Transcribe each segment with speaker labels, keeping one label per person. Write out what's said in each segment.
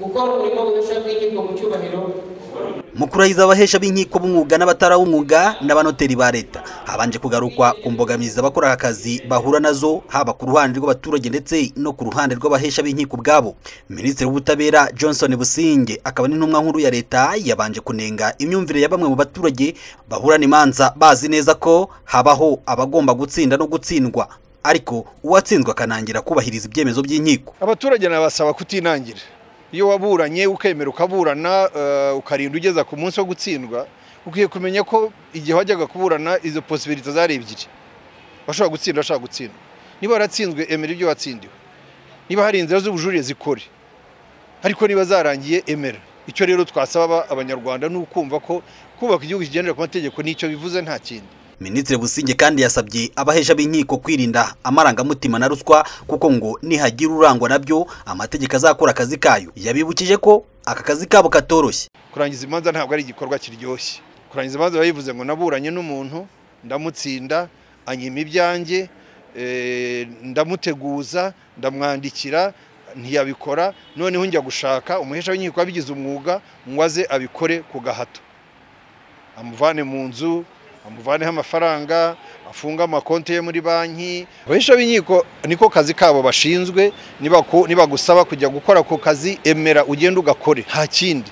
Speaker 1: mu cyubahiro mu kurahiza abahesha b'inkiko b'umwuga n'abatarawumwuga n'abanoteri ba leta habanje kugarukwa ku mbogamizi abakora aka bahura nazo haba ku ruhande rw'abaturage ndetse no ku ruhande rw'abahesha b'inkiko ubwabo minisitiri w'ubutabera johnson businge akaba n'intumwa nkuru ya leta yabanje kunenga imyumvire ya bamwe mu baturage bahurana imanza bazi neza ko habaho abagomba gutsinda no gutsindwa ariko uwatsinzwe akanangira kubahiriza ibyemezo by'inkiko abaturage nabasaba
Speaker 2: kutinangira iyo waburanye ukemera ukaburana eh, ukarinda ugeza ku munsi wo gutsindwa ukwiye kumenya ko igihe wajyaga kuburana izo posibiriti zari ebyiri bashobora gutsinda bashaka gutsindwa niba waratsinzwe emera ibyo watsindiwe niba hari inzira z'ubujurire zikore ariko niba zarangiye emera icyo rero twasaba abanyarwanda ni ukumva ko kubaka igihugu kigendera ku mategeko nicyo bivuze nta kindi Minisitiri Busingye kandi yasabye abahesha
Speaker 1: b'inkiko kwirinda amarangamutima na ruswa kuko ngo nihagira urangwa nabyo amategeko azakora akazi kayo yabibukije ko aka kazi kabo katoroshye
Speaker 2: kurangiza imanza ntabwo ari igikorwa kiryoshye kurangiza imanza biba bivuze ngo naburanye n'umuntu ndamutsinda anyima ibyanjye eh, ndamuteguza ndamwandikira ntiyabikora noneho njya gushaka umuhesha w'inkiko wabigize umwuga ngo aze abikore ku gahato amuvane mu nzu bamuvaneho amafaranga afunga amakonti ye muri banki abahisha b'inkiko niko kazi kabo bashinzwe nibagusaba kujya gukora ako kazi emera ugenda ugakore nta kindi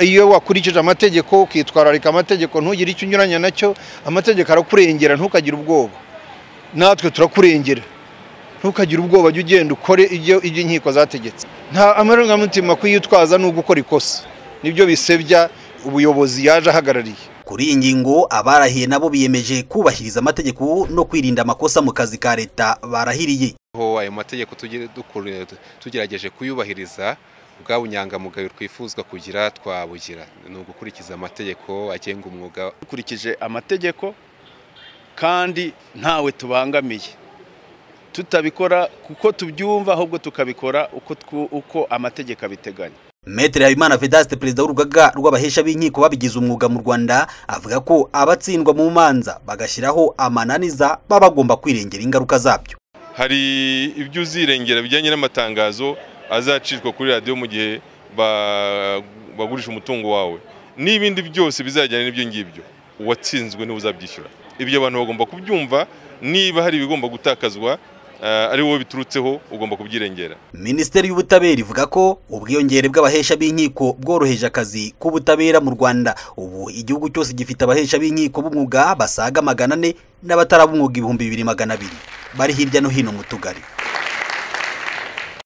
Speaker 2: iyo wakurikije amategeko ukitwararika amategeko ntugire icyo unyuranya nacyo amategeko arakurengera ntukagire ubwoba natwe turakurengera ntukagire ubwoba jya ugenda ukore ibyo inkiko zategetse nta amarangamutima kuyitwaza ni ugukora ikosa nibyo bisebya ubuyobozi
Speaker 1: yaje ahagarariye kuri iyi ngingo abarahiye nabo biyemeje kubahiriza amategeko no kwirinda amakosa mu kazi ka leta barahiriye
Speaker 3: aho ayo mategeko tugerageje kuyubahiriza bwa bunyangamugayo twifuzwa kugira twabugira ni ugukurikiza amategeko agenga umwuga dukurikije amategeko kandi ntawe tubangamiye tutabikora kuko tubyumva ahubwo tukabikora
Speaker 1: uko amategeko abiteganya Maître Habimana Vedaste perezida w'urugaga rw'abahesha b'inkiko babigize umwuga mu Rwanda avuga ko abatsindwa mu manza bagashyiraho amananiza baba bagomba kwirengera ingaruka zabyo
Speaker 3: hari ibyo uzirengera bijyanye n'amatangazo azacishwa kuri radiyo mu gihe bagurisha umutungo wawe n'ibindi byose bizajyana n'ibyo ngibyo uwatsinzwe niwe uzabyishyura ibyo abantu bagomba kubyumva niba hari ibigomba gutakazwa Eh, ari wowe biturutseho ugomba kubyirengera minisiteri
Speaker 1: y'ubutabera ivuga ko ubwiyongere bw'abahesha b'inkiko bworoheje akazi k'ubutabera mu rwanda ubu igihugu cyose gifite abahesha b'inkiko b'umwuga basaga magana ane n'abatarabumwuga ibihumbi bibiri magana abiri bari hirya no hino mu tugari